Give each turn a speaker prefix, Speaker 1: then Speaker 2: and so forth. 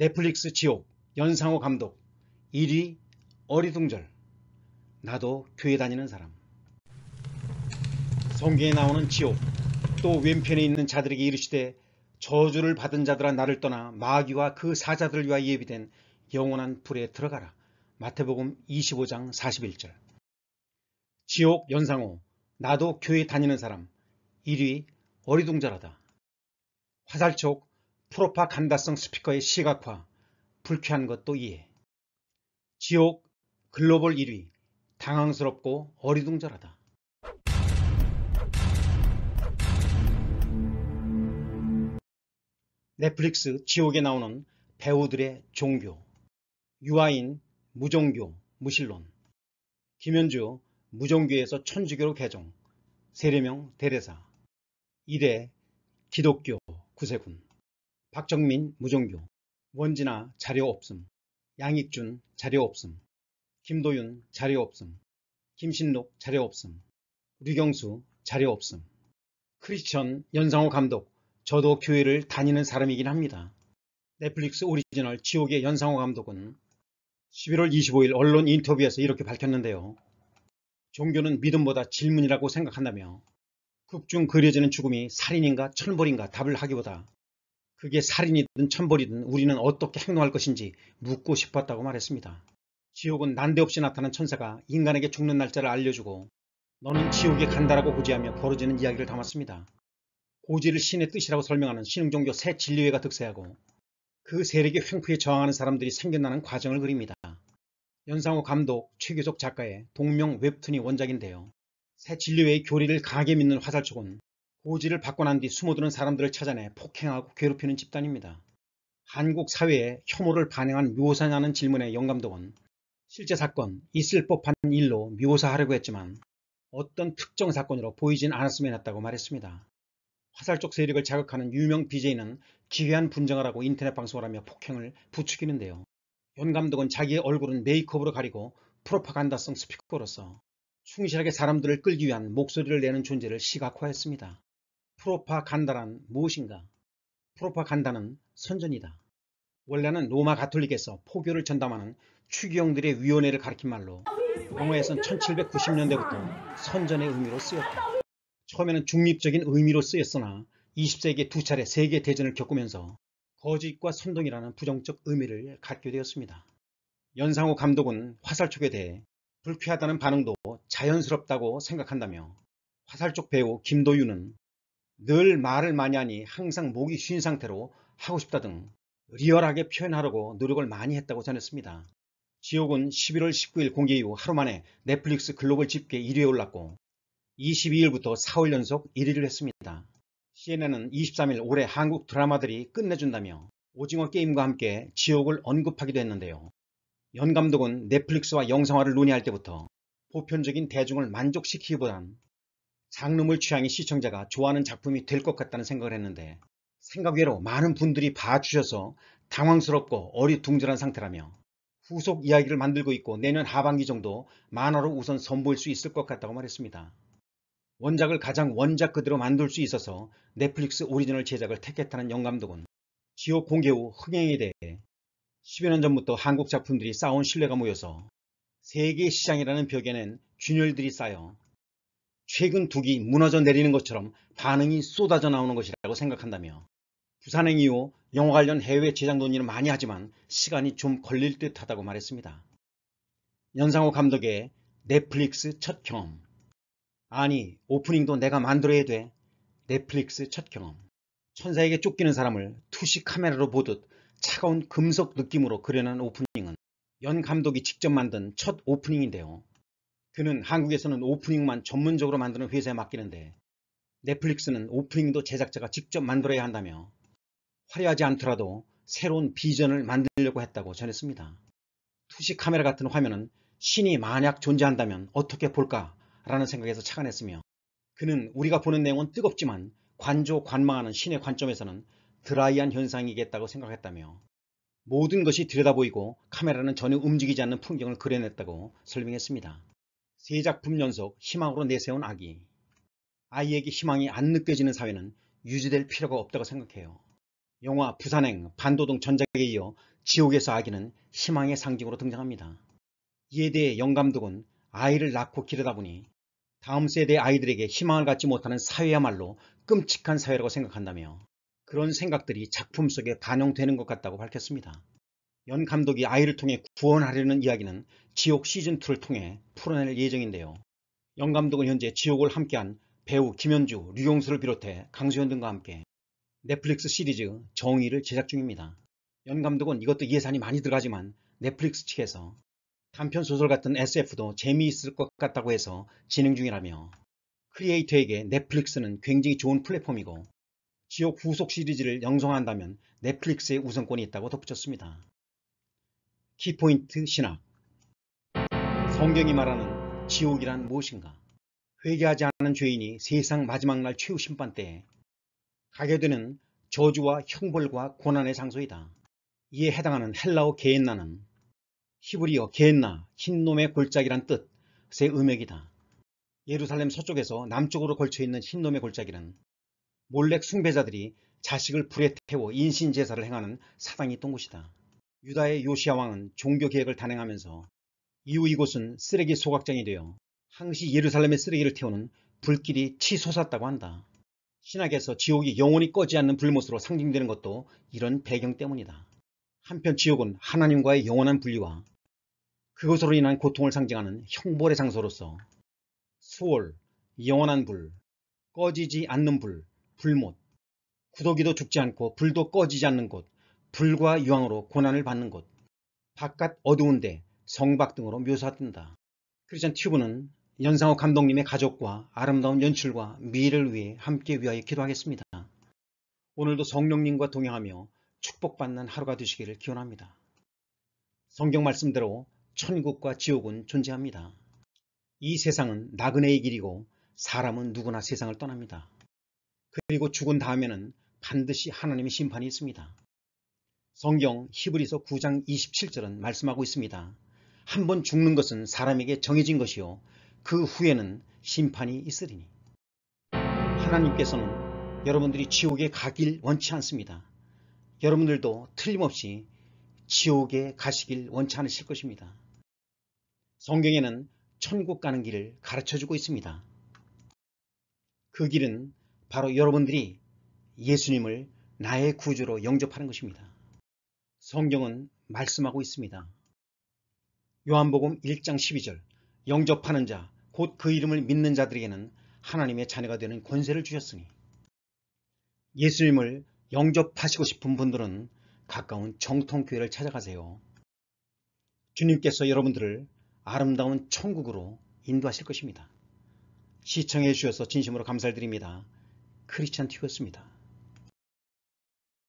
Speaker 1: 넷플릭스 지옥 연상호 감독 1위 어리둥절 나도 교회 다니는 사람 성경에 나오는 지옥 또 왼편에 있는 자들에게 이르시되 저주를 받은 자들아 나를 떠나 마귀와 그 사자들 위하 예비된 영원한 불에 들어가라 마태복음 25장 41절 지옥 연상호 나도 교회 다니는 사람 1위 어리둥절하다 화살촉 프로파간다성 스피커의 시각화, 불쾌한 것도 이해. 지옥 글로벌 1위, 당황스럽고 어리둥절하다. 넷플릭스 지옥에 나오는 배우들의 종교 유아인 무종교 무신론 김현주 무종교에서 천주교로 개종 세례명 대대사 이대 기독교 구세군 박정민, 무종교, 원진아 자료 없음, 양익준 자료 없음, 김도윤 자료 없음, 김신록 자료 없음, 류경수 자료 없음. 크리스천 연상호 감독, 저도 교회를 다니는 사람이긴 합니다. 넷플릭스 오리지널 지옥의 연상호 감독은 11월 25일 언론 인터뷰에서 이렇게 밝혔는데요. 종교는 믿음보다 질문이라고 생각한다며 극중 그려지는 죽음이 살인인가 천벌인가 답을 하기보다 그게 살인이든 천벌이든 우리는 어떻게 행동할 것인지 묻고 싶었다고 말했습니다. 지옥은 난데없이 나타난 천사가 인간에게 죽는 날짜를 알려주고 너는 지옥에 간다라고 고지하며 벌어지는 이야기를 담았습니다. 고지를 신의 뜻이라고 설명하는 신흥종교 새 진리회가 득세하고 그 세력의 횡포에 저항하는 사람들이 생겨나는 과정을 그립니다. 연상호 감독, 최규석 작가의 동명 웹툰이 원작인데요. 새 진리회의 교리를 강하게 믿는 화살촉은 오지를 받고 난 뒤 숨어드는 사람들을 찾아내 폭행하고 괴롭히는 집단입니다. 한국 사회의 혐오를 반영한 묘사냐는 질문에 영감독은 실제 사건, 있을 법한 일로 묘사하려고 했지만 어떤 특정 사건으로 보이진 않았으면 했다고 말했습니다. 화살 쪽 세력을 자극하는 유명 BJ는 기괴한 분쟁을 하고 인터넷 방송을 하며 폭행을 부추기는데요. 연 감독은 자기의 얼굴은 메이크업으로 가리고 프로파간다성 스피커로서 충실하게 사람들을 끌기 위한 목소리를 내는 존재를 시각화했습니다. 프로파간다란 무엇인가? 프로파간다는 선전이다. 원래는 로마 가톨릭에서 포교를 전담하는 추기형들의 위원회를 가리킨 말로 영어에선 1790년대부터 선전의 의미로 쓰였다. 처음에는 중립적인 의미로 쓰였으나 20세기에 두 차례 세계 대전을 겪으면서 거짓과 선동이라는 부정적 의미를 갖게 되었습니다. 연상호 감독은 화살촉에 대해 불쾌하다는 반응도 자연스럽다고 생각한다며 화살촉 배우 김도윤은 늘 말을 많이 하니 항상 목이 쉰 상태로 하고 싶다 등 리얼하게 표현하려고 노력을 많이 했다고 전했습니다. 지옥은 11월 19일 공개 이후 하루 만에 넷플릭스 글로벌 집계 1위에 올랐고 22일부터 4월 연속 1위를 했습니다. CNN은 23일 올해 한국 드라마들이 끝내준다며 오징어 게임과 함께 지옥을 언급하기도 했는데요. 연 감독은 넷플릭스와 영상화를 논의할 때부터 보편적인 대중을 만족시키기보단 장르물 취향이 시청자가 좋아하는 작품이 될 것 같다는 생각을 했는데 생각외로 많은 분들이 봐주셔서 당황스럽고 어리둥절한 상태라며 후속 이야기를 만들고 있고 내년 하반기 정도 만화로 우선 선보일 수 있을 것 같다고 말했습니다. 원작을 가장 원작 그대로 만들 수 있어서 넷플릭스 오리지널 제작을 택했다는 영감독은 지옥 공개 후 흥행에 대해 10여 년 전부터 한국 작품들이 쌓아온 신뢰가 모여서 세계 시장이라는 벽에는 균열들이 쌓여 최근 두기 무너져 내리는 것처럼 반응이 쏟아져 나오는 것이라고 생각한다며 부산행 이후 영화 관련 해외 제작 논의는 많이 하지만 시간이 좀 걸릴 듯 하다고 말했습니다. 연상호 감독의 넷플릭스 첫 경험 아니 오프닝도 내가 만들어야 돼 넷플릭스 첫 경험 천사에게 쫓기는 사람을 투시 카메라로 보듯 차가운 금속 느낌으로 그려낸 오프닝은 연 감독이 직접 만든 첫 오프닝인데요. 그는 한국에서는 오프닝만 전문적으로 만드는 회사에 맡기는데 넷플릭스는 오프닝도 제작자가 직접 만들어야 한다며 화려하지 않더라도 새로운 비전을 만들려고 했다고 전했습니다. 투시 카메라 같은 화면은 신이 만약 존재한다면 어떻게 볼까라는 생각에서 착안했으며 그는 우리가 보는 내용은 뜨겁지만 관조 관망하는 신의 관점에서는 드라이한 현상이겠다고 생각했다며 모든 것이 들여다보이고 카메라는 전혀 움직이지 않는 풍경을 그려냈다고 설명했습니다. 세 작품 연속 희망으로 내세운 아기 아이에게 희망이 안 느껴지는 사회는 유지될 필요가 없다고 생각해요. 영화 부산행 반도동 전작에 이어 지옥에서 아기는 희망의 상징으로 등장합니다. 이에 대해 영감독은 아이를 낳고 기르다 보니 다음 세대 아이들에게 희망을 갖지 못하는 사회야말로 끔찍한 사회라고 생각한다며 그런 생각들이 작품 속에 반영되는 것 같다고 밝혔습니다. 연 감독이 아이를 통해 구원하려는 이야기는 지옥 시즌2를 통해 풀어낼 예정인데요. 연 감독은 현재 지옥을 함께한 배우 김현주, 류용수를 비롯해 강수현 등과 함께 넷플릭스 시리즈 정의를 제작 중입니다. 연 감독은 이것도 예산이 많이 들어가지만 넷플릭스 측에서 단편 소설 같은 SF도 재미있을 것 같다고 해서 진행 중이라며 크리에이터에게 넷플릭스는 굉장히 좋은 플랫폼이고 지옥 후속 시리즈를 영성한다면 넷플릭스의 우선권이 있다고 덧붙였습니다. 키포인트 신학 성경이 말하는 지옥이란 무엇인가 회개하지 않은 죄인이 세상 마지막 날 최후 심판 때에 가게 되는 저주와 형벌과 고난의 장소이다. 이에 해당하는 헬라어 게엔나는 히브리어 게엔나, 흰놈의 골짜기란 뜻의 음역이다. 예루살렘 서쪽에서 남쪽으로 걸쳐있는 흰놈의 골짜기는 몰렉 숭배자들이 자식을 불에 태워 인신제사를 행하는 사당이 있던 곳이다. 유다의 요시아 왕은 종교 개혁을 단행하면서 이후 이곳은 쓰레기 소각장이 되어 항시 예루살렘의 쓰레기를 태우는 불길이 치솟았다고 한다. 신학에서 지옥이 영원히 꺼지 않는 불못으로 상징되는 것도 이런 배경 때문이다. 한편 지옥은 하나님과의 영원한 분리와 그것으로 인한 고통을 상징하는 형벌의 장소로서 수월, 영원한 불, 꺼지지 않는 불, 불못, 구더기도 죽지 않고 불도 꺼지지 않는 곳, 불과 유황으로 고난을 받는 곳, 바깥 어두운데 성박 등으로 묘사된다. 크리스천 튜브는 연상호 감독님의 가족과 아름다운 연출과 미래를 위해 함께 위하여 기도하겠습니다. 오늘도 성령님과 동행하며 축복받는 하루가 되시기를 기원합니다. 성경 말씀대로 천국과 지옥은 존재합니다. 이 세상은 나그네의 길이고 사람은 누구나 세상을 떠납니다. 그리고 죽은 다음에는 반드시 하나님의 심판이 있습니다. 성경 히브리서 9장 27절은 말씀하고 있습니다. 한 번 죽는 것은 사람에게 정해진 것이요. 그 후에는 심판이 있으리니. 하나님께서는 여러분들이 지옥에 가길 원치 않습니다. 여러분들도 틀림없이 지옥에 가시길 원치 않으실 것입니다. 성경에는 천국 가는 길을 가르쳐주고 있습니다. 그 길은 바로 여러분들이 예수님을 나의 구주로 영접하는 것입니다. 성경은 말씀하고 있습니다. 요한복음 1장 12절 영접하는 자곧 그 이름을 믿는 자들에게는 하나님의 자녀가 되는 권세를 주셨으니 예수님을 영접하시고 싶은 분들은 가까운 정통교회를 찾아가세요. 주님께서 여러분들을 아름다운 천국으로 인도하실 것입니다. 시청해 주셔서 진심으로 감사드립니다. 크리스찬 튜브습니다